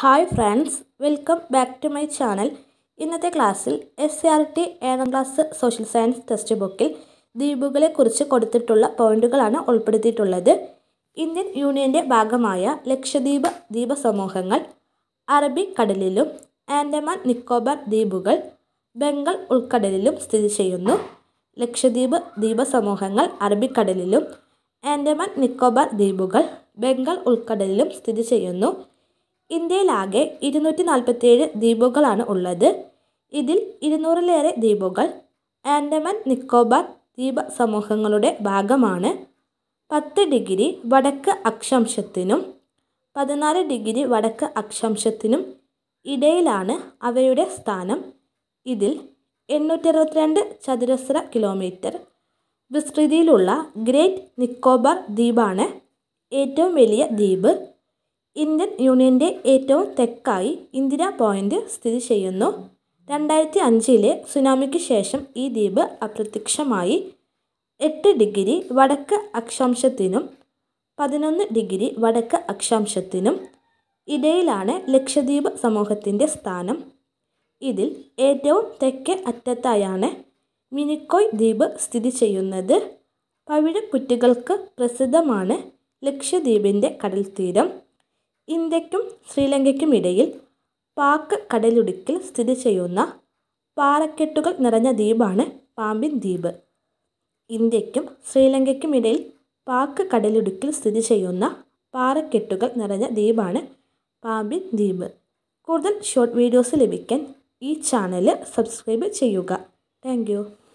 hi friends welcome back to my channel ഇന്നത്തെ ക്ലാസ്സിൽ S C R T ഏഴാം class social science text ബുക്കിൽ ദ്വീപുകളെക്കുറിച്ച് കൊടുത്തിട്ടുള്ള പോയിന്റുകളാണ് ഉൾപ്പെടുത്തിയിട്ടുള്ളത് ഇന്ത്യൻ യൂണിയൻ്റെ ഭാഗമായ ലക്ഷദ്വീപ് ദ്വീപസമൂഹങ്ങൾ അറബിക്കടലിലും ആൻഡമാൻ നിക്കോബാർ ദ്വീപുകൾ ബംഗാൾ ഉൾക്കടലിലും സ്ഥിതി ചെയ്യുന്നു ലക്ഷദ്വീപ് സമൂഹങ്ങൾ അറബിക്കടലിലും ആൻഡമാൻ നിക്കോബാർ ദ്വീപുകൾ ബംഗാൾ ഉൾക്കടലിലും സ്ഥിതി ചെയ്യുന്നു ഇന്ത്യയിലാകെ ഇരുന്നൂറ്റി നാൽപ്പത്തേഴ് ദ്വീപുകളാണ് ഉള്ളത് ഇതിൽ ഇരുന്നൂറിലേറെ ദ്വീപുകൾ ആൻഡമാൻ നിക്കോബാർ ദ്വീപ സമൂഹങ്ങളുടെ ഭാഗമാണ് പത്ത് ഡിഗ്രി വടക്ക് അക്ഷാംശത്തിനും പതിനാല് ഡിഗ്രി വടക്ക് അക്ഷാംശത്തിനും ഇടയിലാണ് അവയുടെ സ്ഥാനം ഇതിൽ എണ്ണൂറ്ററുപത്തിരണ്ട് ചതുരശ്ര കിലോമീറ്റർ വിസ്തൃതിയിലുള്ള ഗ്രേറ്റ് നിക്കോബാർ ദ്വീപാണ് ഏറ്റവും വലിയ ദ്വീപ് ഇന്ത്യൻ യൂണിയൻ്റെ ഏറ്റവും തെക്കായി ഇന്ദിരാ പോയിന്റ് സ്ഥിതി ചെയ്യുന്നു രണ്ടായിരത്തി അഞ്ചിലെ സുനാമിക്ക് ശേഷം ഈ ദ്വീപ് അപ്രത്യക്ഷമായി എട്ട് ഡിഗ്രി വടക്ക് അക്ഷാംശത്തിനും പതിനൊന്ന് ഡിഗ്രി വടക്ക് അക്ഷാംശത്തിനും ഇടയിലാണ് ലക്ഷദ്വീപ് സമൂഹത്തിൻ്റെ സ്ഥാനം ഇതിൽ ഏറ്റവും തെക്കേ അറ്റത്തായാണ് മിനിക്കോയ് ദ്വീപ് സ്ഥിതി ചെയ്യുന്നത് പവിഴപ്പുറ്റുകൾക്ക് പ്രസിദ്ധമാണ് ലക്ഷദ്വീപിൻ്റെ കടൽത്തീരം ഇന്ത്യയ്ക്കും ശ്രീലങ്കയ്ക്കും ഇടയിൽ പാക്ക് കടലിടുക്കിൽ സ്ഥിതി ചെയ്യുന്ന പാറക്കെട്ടുകൾ നിറഞ്ഞ ദ്വീപാണ് പാമ്പിൻ ദ്വീപ് ഇന്ത്യയ്ക്കും ശ്രീലങ്കയ്ക്കും ഇടയിൽ പാക്ക് കടലിടുക്കിൽ സ്ഥിതി ചെയ്യുന്ന പാറക്കെട്ടുകൾ നിറഞ്ഞ ദ്വീപാണ് പാമ്പിൻ ദ്വീപ് കൂടുതൽ ഷോർട്ട് വീഡിയോസ് ലഭിക്കാൻ ഈ ചാനൽ സബ്സ്ക്രൈബ് ചെയ്യുക താങ്ക്